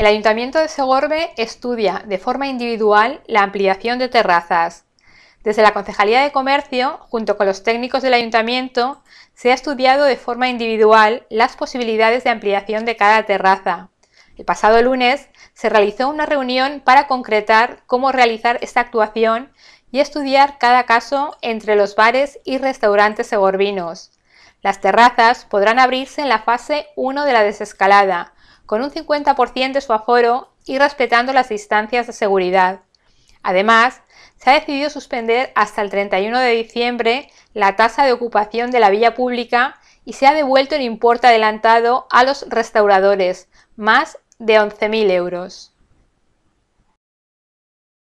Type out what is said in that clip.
El Ayuntamiento de Segorbe estudia de forma individual la ampliación de terrazas. Desde la Concejalía de Comercio, junto con los técnicos del Ayuntamiento, se ha estudiado de forma individual las posibilidades de ampliación de cada terraza. El pasado lunes se realizó una reunión para concretar cómo realizar esta actuación y estudiar cada caso entre los bares y restaurantes segorbinos. Las terrazas podrán abrirse en la fase 1 de la desescalada, con un 50% de su aforo y respetando las distancias de seguridad. Además, se ha decidido suspender hasta el 31 de diciembre la tasa de ocupación de la villa pública y se ha devuelto el importe adelantado a los restauradores, más de 11.000 euros.